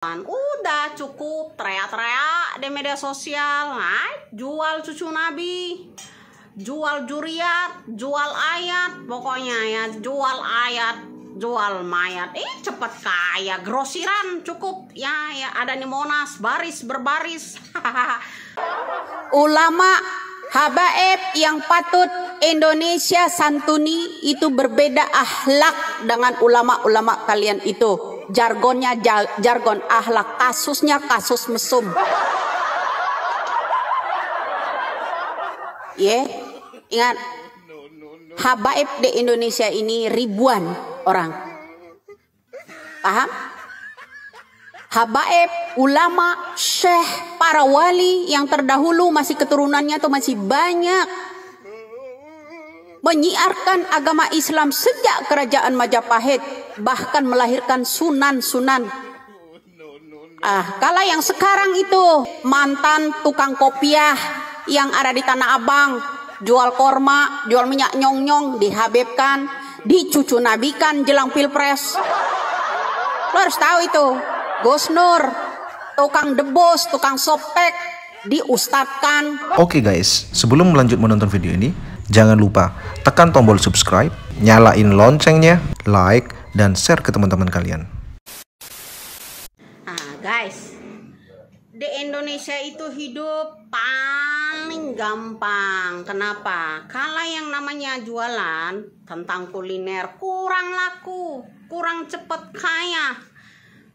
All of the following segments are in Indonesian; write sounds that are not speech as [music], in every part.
Kan udah cukup teriak-teriak di media sosial nah, jual cucu nabi jual juriat jual ayat pokoknya ya jual ayat jual mayat eh cepet kaya grosiran cukup ya ya ada nih monas baris berbaris [laughs] ulama habaib yang patut Indonesia santuni itu berbeda ahlak dengan ulama-ulama kalian itu jargonnya jargon ahlak, kasusnya kasus mesum. Ya, yeah. ingat habaib di Indonesia ini ribuan orang. Paham? Habaib, ulama, syekh, para wali yang terdahulu masih keturunannya atau masih banyak menyiarkan agama Islam sejak kerajaan Majapahit bahkan melahirkan sunan-sunan ah kala yang sekarang itu mantan tukang kopiah yang ada di Tanah Abang jual korma, jual minyak nyong-nyong dihabibkan, dicucu nabikan jelang pilpres lo harus tahu itu Gus Nur tukang debus, tukang sopek diustadkan Oke okay guys, sebelum lanjut menonton video ini, Jangan lupa tekan tombol subscribe, nyalain loncengnya, like, dan share ke teman-teman kalian. Ah guys, di Indonesia itu hidup paling gampang. Kenapa? Kalau yang namanya jualan tentang kuliner kurang laku, kurang cepat kaya.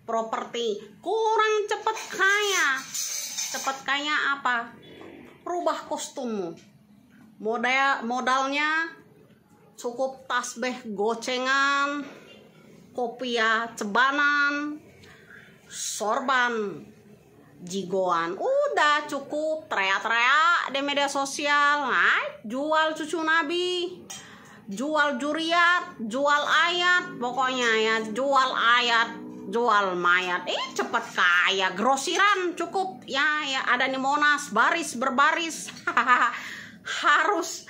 Properti kurang cepat kaya. Cepat kaya apa? Rubah kostummu modal modalnya cukup tasbih gocengan kopiah ya cebanan sorban jigoan udah cukup teriak-teriak di media sosial nah, jual cucu nabi jual juriat jual ayat pokoknya ya jual ayat jual mayat eh cepet kaya grosiran cukup ya ya ada di monas baris berbaris hahaha [laughs] harus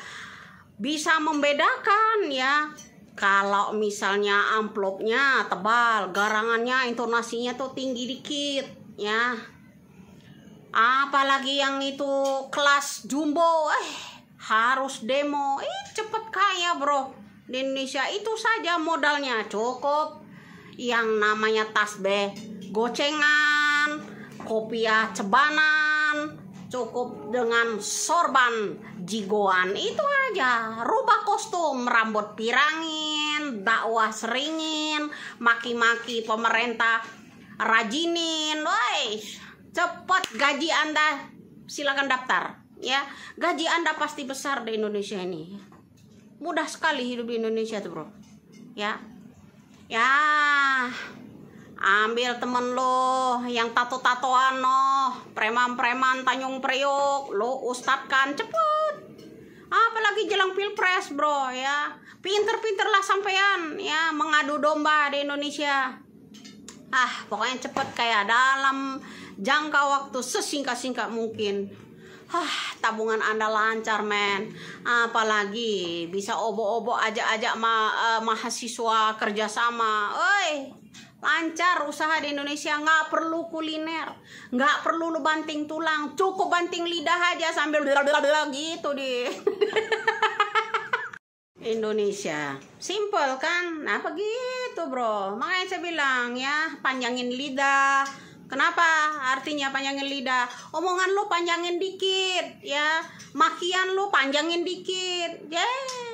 bisa membedakan ya kalau misalnya amplopnya tebal garangannya intonasinya tuh tinggi dikit ya apalagi yang itu kelas jumbo eh harus demo eh cepet kaya bro di Indonesia itu saja modalnya cukup yang namanya tas b gocengan kopiah cebanan cukup dengan sorban jigoan itu aja rubah kostum rambut pirangin dakwah seringin maki-maki pemerintah rajinin woi cepet gaji anda silakan daftar ya gaji anda pasti besar di Indonesia ini mudah sekali hidup di Indonesia tuh bro ya ya ambil temen lo yang tato-tatoan noh preman-preman Tanjung Priok lo ustadkan cepet apalagi jelang pilpres bro ya pinter-pinter lah sampean ya mengadu domba di Indonesia ah pokoknya cepet kayak dalam jangka waktu sesingkat-singkat mungkin Hah, tabungan Anda lancar, men. Apalagi bisa obo-obo ajak-ajak ma uh, mahasiswa kerjasama. Oi, lancar usaha di Indonesia nggak perlu kuliner nggak perlu lu banting tulang cukup banting lidah aja sambil bela-bela gitu di [laughs] Indonesia simple kan nah begitu bro makanya saya bilang ya panjangin lidah Kenapa? Artinya panjangin lidah. Omongan lu panjangin dikit, ya. Makian lu panjangin dikit. Ye,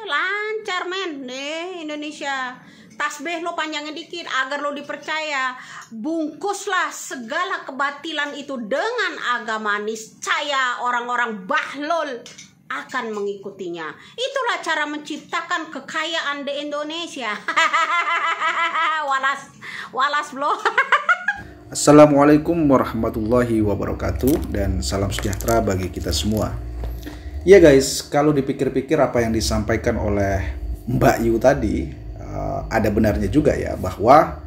lancar men Nih, Indonesia tasbih lo panjangnya dikit agar lo dipercaya bungkuslah segala kebatilan itu dengan agama niscaya orang-orang bahlul akan mengikutinya itulah cara menciptakan kekayaan di Indonesia [laughs] walas walas lo. [laughs] Assalamualaikum warahmatullahi wabarakatuh dan salam sejahtera bagi kita semua. Ya guys, kalau dipikir-pikir apa yang disampaikan oleh Mbak Yu tadi Eh, ada benarnya juga ya bahwa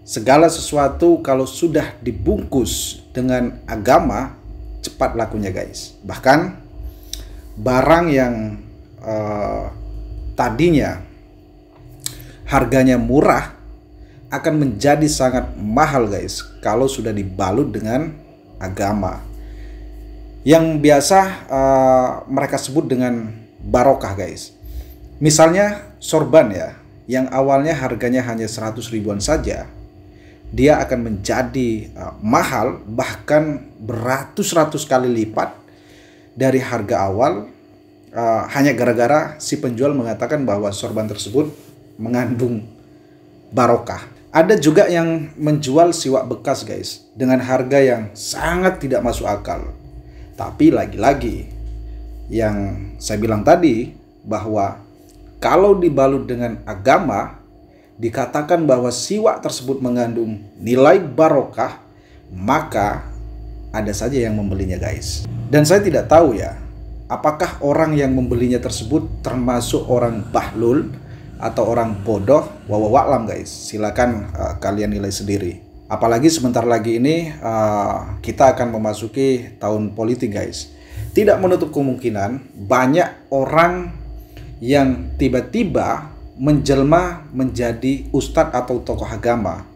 segala sesuatu kalau sudah dibungkus dengan agama cepat lakunya guys. Bahkan barang yang uh, tadinya harganya murah akan menjadi sangat mahal guys kalau sudah dibalut dengan agama. Yang biasa uh, mereka sebut dengan barokah guys. Misalnya sorban ya yang awalnya harganya hanya 100 ribuan saja, dia akan menjadi uh, mahal bahkan beratus-ratus kali lipat dari harga awal uh, hanya gara-gara si penjual mengatakan bahwa sorban tersebut mengandung barokah. Ada juga yang menjual siwak bekas, guys, dengan harga yang sangat tidak masuk akal. Tapi lagi-lagi, yang saya bilang tadi bahwa kalau dibalut dengan agama, dikatakan bahwa siwak tersebut mengandung nilai barokah, maka ada saja yang membelinya guys. Dan saya tidak tahu ya, apakah orang yang membelinya tersebut termasuk orang bahlul atau orang bodoh, wawawaklam guys. Silakan uh, kalian nilai sendiri. Apalagi sebentar lagi ini uh, kita akan memasuki tahun politik guys. Tidak menutup kemungkinan banyak orang yang tiba-tiba menjelma menjadi ustadz atau tokoh agama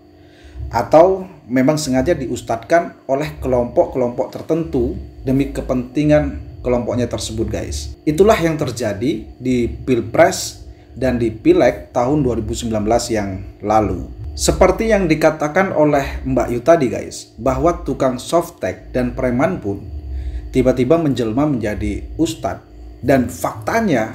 atau memang sengaja diustadkan oleh kelompok-kelompok tertentu demi kepentingan kelompoknya tersebut guys. Itulah yang terjadi di Pilpres dan di Pileg tahun 2019 yang lalu. Seperti yang dikatakan oleh Mbak Yu tadi guys, bahwa tukang softtek dan preman pun tiba-tiba menjelma menjadi ustadz. Dan faktanya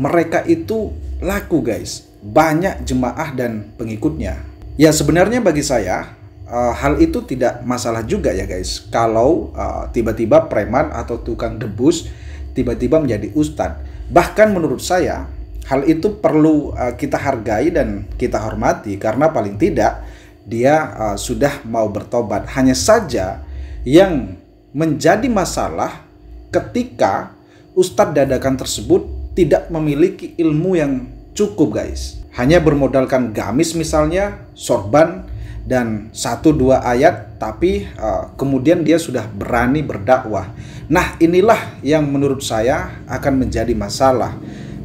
mereka itu laku guys. Banyak jemaah dan pengikutnya. Ya sebenarnya bagi saya uh, hal itu tidak masalah juga ya guys. Kalau tiba eh, tiba-tiba preman atau tukang debus tiba-tiba menjadi ustadz. Bahkan menurut saya hal itu perlu uh, kita hargai dan kita hormati karena paling tidak dia uh, sudah mau bertobat. Hanya saja yang menjadi masalah ketika ustadz dadakan tersebut tidak memiliki ilmu yang cukup guys. Hanya bermodalkan gamis misalnya, sorban, dan satu dua ayat tapi uh, kemudian dia sudah berani berdakwah. Nah, inilah yang menurut saya akan menjadi masalah.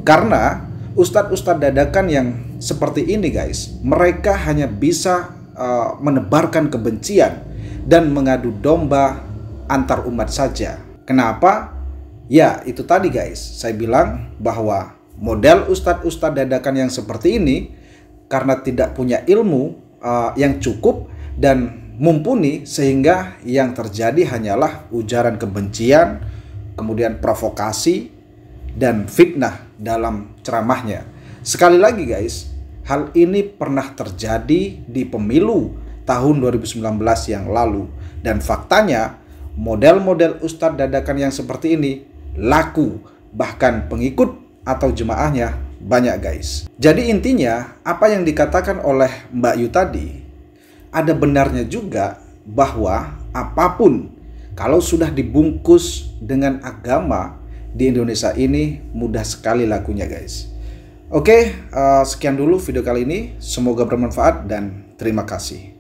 Karena ustadz-ustadz dadakan yang seperti ini guys, mereka hanya bisa uh, menebarkan kebencian dan mengadu domba antar umat saja. Kenapa? Ya, itu tadi guys. Saya bilang bahwa model ustadz-ustadz dadakan yang seperti ini karena tidak punya ilmu uh, yang cukup dan mumpuni sehingga yang terjadi hanyalah ujaran kebencian, kemudian provokasi dan fitnah dalam ceramahnya. Sekali lagi guys, hal ini pernah terjadi di pemilu tahun 2019 yang lalu dan faktanya model-model ustadz dadakan yang seperti ini laku, bahkan pengikut atau jemaahnya banyak guys. Jadi intinya apa yang dikatakan oleh Mbak Yu tadi ada benarnya juga bahwa apapun kalau sudah dibungkus dengan agama di Indonesia ini mudah sekali lakunya guys. Oke, uh, sekian dulu video kali ini. Semoga bermanfaat dan terima kasih.